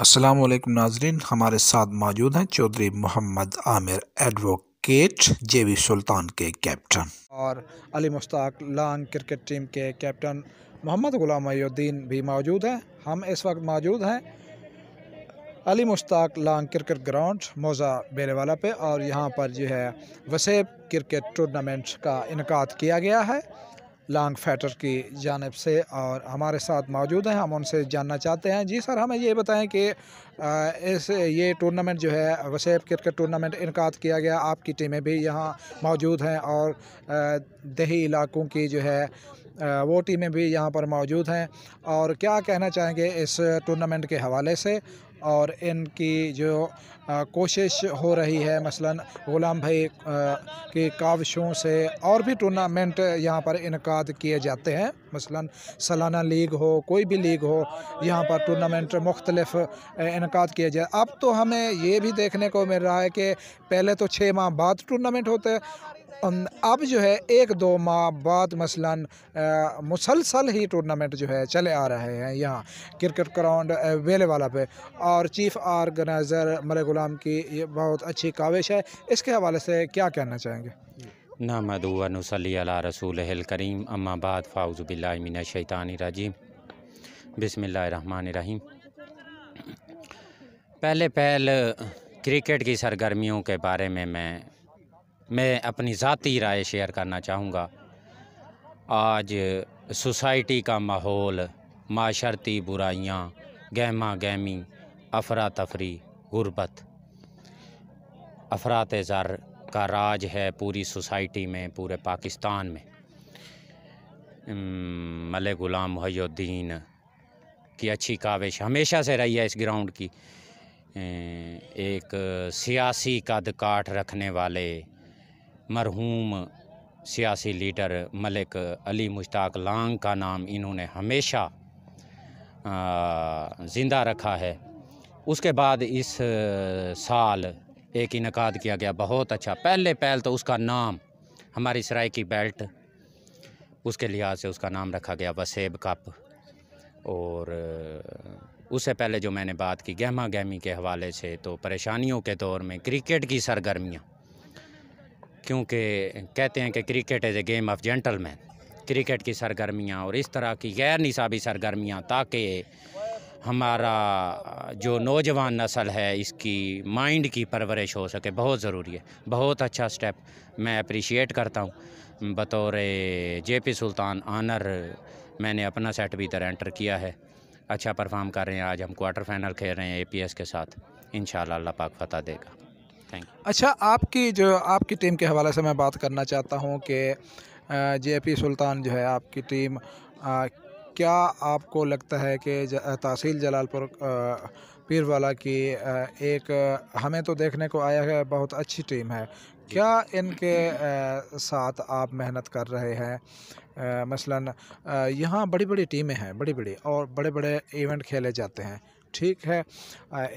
असलम नाजरीन हमारे साथ मौजूद हैं Chaudhry Muhammad Aamir advocate J V Sultan के कैप्टन और अली मुश्ताक लान क्रिकेट टीम के कैप्टन मोहम्मद गुलाम अयुद्दीन भी मौजूद हैं हम इस वक्त मौजूद हैं अली मुश्ताक लांग क्रिकेट ग्राउंड मोज़ा बेरेवाला पे और यहाँ पर जो है वसेब क्रिकेट टूर्नामेंट का इनका किया गया है लॉन्ग फैटर की जानब से और हमारे साथ मौजूद हैं हम उनसे जानना चाहते हैं जी सर हमें ये बताएं कि इस ये टूर्नामेंट जो है वसीब क्रिकेट टूर्नामेंट इनका किया गया आपकी टीमें भी यहाँ मौजूद हैं और दही इलाकों की जो है वो टीमें भी यहाँ पर मौजूद हैं और क्या कहना चाहेंगे इस टूर्नामेंट के हवाले से और इनकी जो कोशिश हो रही है मसलन गुलाम भाई की काविशों से और भी टूर्नामेंट यहाँ पर इनका किए जाते हैं मसलन सालाना लीग हो कोई भी लीग हो यहाँ पर टूर्नामेंट मुख्तलफ इनका किए जाए अब तो हमें ये भी देखने को मिल रहा है कि पहले तो छः माह बाद टूर्नामेंट होते अब जो है एक दो माह बाद मसला मुसलसल ही टूर्नामेंट जो है चले आ रहे हैं यहाँ क्रिकेट ग्राउंड वेले वाला पे और चीफ आर्गेनाइज़र मलक गुलाम की ये बहुत अच्छी काविश है इसके हवाले से क्या कहना चाहेंगे नामदुआ नसली अला रसूल करीम अम्माबाद फ़ाउज़बिल्लिन शैतानी राजीम रहीम पहले पहल क्रिकेट की सरगर्मियों के बारे में मैं मैं अपनी ज़ाती राय शेयर करना चाहूँगा आज सोसाइटी का माहौल माशरती बुराइयाँ गहमा गहमी अफरा तफरी गुरबत अफरात ज़र का राज है पूरी सोसाइटी में पूरे पाकिस्तान में मले गुलाम मुहैद्दीन की अच्छी काविश हमेशा से रही है इस ग्राउंड की एक सियासी कद काठ रखने वाले मरहूम सियासी लीडर मलिक अली मुश्ताक लांग का नाम इन्होंने हमेशा ज़िंदा रखा है उसके बाद इस साल एक इनका किया गया बहुत अच्छा पहले पहल तो उसका नाम हमारी सराय की बेल्ट उसके लिहाज से उसका नाम रखा गया वसेब कप और उससे पहले जो मैंने बात की गहमा गहमी के हवाले से तो परेशानियों के दौर में क्रिकेट की सरगर्मियाँ क्योंकि कहते हैं कि cricket is a game of gentleman cricket की सरगर्मियाँ और इस तरह की गैर निसाबी सरगर्मियाँ ताकि हमारा जो नौजवान नस्ल है इसकी माइंड की परवरिश हो सके बहुत ज़रूरी है बहुत अच्छा स्टेप मैं अप्रिशिएट करता हूँ बतौर जे पी सुल्तान आनर मैंने अपना सेट भी इधर एंटर किया है अच्छा परफॉर्म कर रहे हैं आज हम क्वार्टर फाइनल खेल रहे हैं ए पी एस के साथ इन अल्लाह पाक फतह देगा थैंक यू अच्छा आपकी जो आपकी टीम के हवाले से मैं बात करना चाहता हूँ कि जे पी सुल्तान जो है आपकी टीम आ, क्या आपको लगता है कि तहसील जलालपुर पीर वाला की एक हमें तो देखने को आया है बहुत अच्छी टीम है क्या इनके साथ आप मेहनत कर रहे हैं मसलन यहाँ बड़ी बड़ी टीमें हैं बड़ी बड़ी और बड़े बड़े इवेंट खेले जाते हैं ठीक है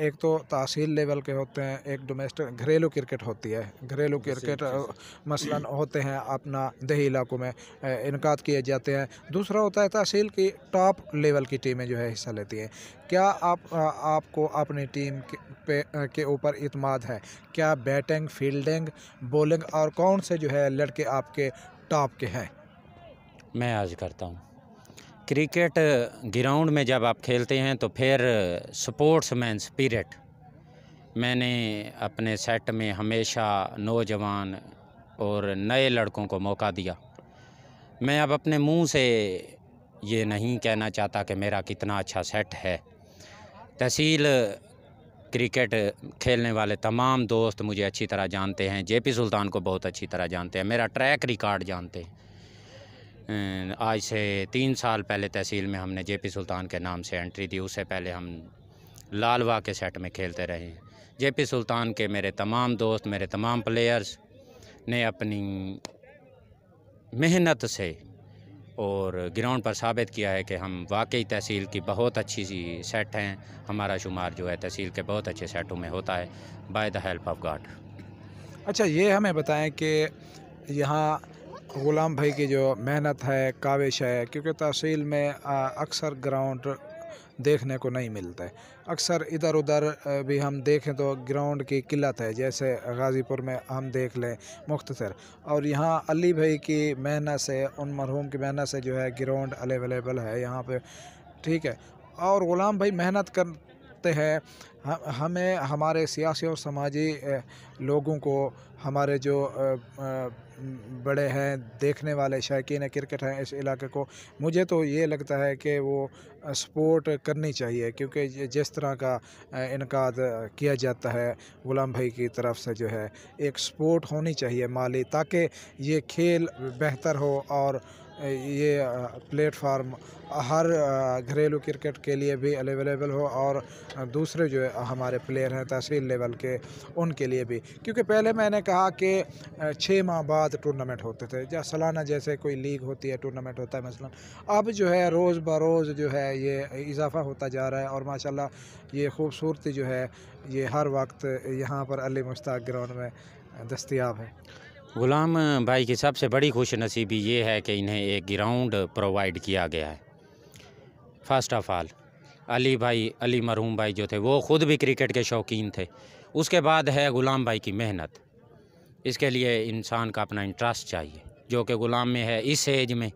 एक तो तहसील लेवल के होते हैं एक डोमेस्टिक घरेलू क्रिकेट होती है घरेलू क्रिकेट मसलन होते हैं अपना दही इलाकों में इनका किए जाते हैं दूसरा होता है तहसील की टॉप लेवल की टीमें जो है हिस्सा लेती हैं क्या आप आपको अपनी टीम के ऊपर इतमाद है क्या बैटिंग फील्डिंग बॉलिंग और कौन से जो है लड़के आपके टॉप के हैं मैं आज करता हूँ क्रिकेट ग्राउंड में जब आप खेलते हैं तो फिर स्पोर्ट्स मैन स्पिरिट मैंने अपने सेट में हमेशा नौजवान और नए लड़कों को मौका दिया मैं अब अपने मुंह से ये नहीं कहना चाहता कि मेरा कितना अच्छा सेट है तहसील क्रिकेट खेलने वाले तमाम दोस्त मुझे अच्छी तरह जानते हैं जेपी सुल्तान को बहुत अच्छी तरह जानते हैं मेरा ट्रैक रिकॉर्ड जानते हैं अं, आज से तीन साल पहले तहसील में हमने जे पी सुल्तान के नाम से एंट्री दी उससे पहले हम लालवा के सेट में खेलते रहे जे पी सुल्तान के मेरे तमाम दोस्त मेरे तमाम प्लेयर्स ने अपनी मेहनत से और ग्राउंड पर साबित किया है कि हम वाकई तहसील की बहुत अच्छी सी सेट हैं हमारा शुमार जो है तहसील के बहुत अच्छे सेटों में होता है by the help of God अच्छा ये हमें बताएं कि यहाँ ग़ुलाम भाई की जो मेहनत है काविश है क्योंकि तहसील में अक्सर ग्राउंड देखने को नहीं मिलता है अक्सर इधर उधर भी हम देखें तो ग्राउंड की किल्लत है जैसे गाज़ीपुर में हम देख लें मुख्तर और यहाँ अली भाई की मेहनत से उन मरहूम की मेहनत से जो है ग्राउंड अवेलेबल है यहाँ पे ठीक है और ग़ुलाम भाई मेहनत करते हैं हमें हमारे सियासी और समाजी लोगों को हमारे जो बड़े हैं देखने वाले शायकीन क्रिकेट हैं इस इलाके को मुझे तो ये लगता है कि वो सपोर्ट करनी चाहिए क्योंकि जिस तरह का इनका किया जाता है गुलाम भाई की तरफ से जो है एक सपोर्ट होनी चाहिए माली ताकि ये खेल बेहतर हो और ये प्लेटफार्म हर घरेलू क्रिकेट के लिए भी अवेलेबल हो और दूसरे जो हमारे प्लेयर हैं तहसील लेवल के उनके लिए भी क्योंकि पहले मैंने कहा कि छः माह बाद टूर्नामेंट होते थे या सालाना जैसे कोई लीग होती है टूर्नामेंट होता है मसलन अब जो है रोज़ बरोज़ जो है ये इजाफा होता जा रहा है और माशाल्लाह ये खूबसूरती जो है ये हर वक्त यहाँ पर अली मुश्ताक ग्राउंड में दस्तियाब है गुलाम भाई की सबसे बड़ी खुश नसीबी ये है कि इन्हें एक ग्राउंड प्रोवाइड किया गया है फ़र्स्ट ऑफ़ ऑल अली भाई अली मरहूम भाई जो थे वो ख़ुद भी क्रिकेट के शौकीन थे उसके बाद है ग़ुलाम भाई की मेहनत इसके लिए इंसान का अपना इंटरेस्ट चाहिए जो कि ग़ुलाम में है इस एज में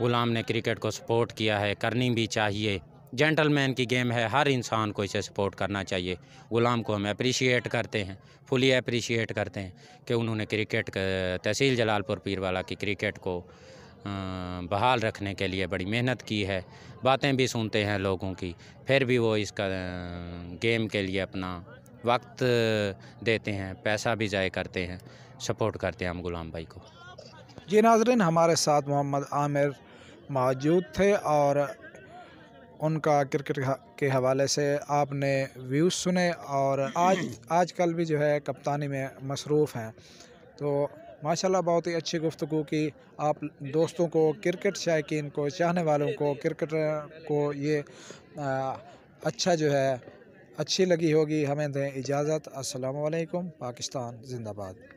ग़ुलाम ने क्रिकेट को सपोर्ट किया है करनी भी चाहिए जेंटलमैन की गेम है हर इंसान को इसे सपोर्ट करना चाहिए ग़ुलाम को हम अप्रिशिएट करते हैं फुली अप्रिशिएट करते हैं कि उन्होंने क्रिकेट तहसील जलालपुर पीरवाला की क्रिकेट को बहाल रखने के लिए बड़ी मेहनत की है बातें भी सुनते हैं लोगों की फिर भी वो इसका गेम के लिए अपना वक्त देते हैं पैसा भी ज़ाय करते हैं सपोर्ट करते हैं हम गुलाम भाई को जी नाजरन हमारे साथ मोहम्मद आमिर मौजूद थे और उनका क्रिकेट के हवाले से आपने व्यूज़ सुने और आज आजकल भी जो है कप्तानी में मसरूफ़ हैं तो माशाल्लाह बहुत ही अच्छी गुफ्तु की आप दोस्तों को क्रिकेट शायक को चाहने वालों को क्रिकेट को ये आ, अच्छा जो है अच्छी लगी होगी हमें दें इजाज़त असलकम पाकिस्तान ज़िंदाबाद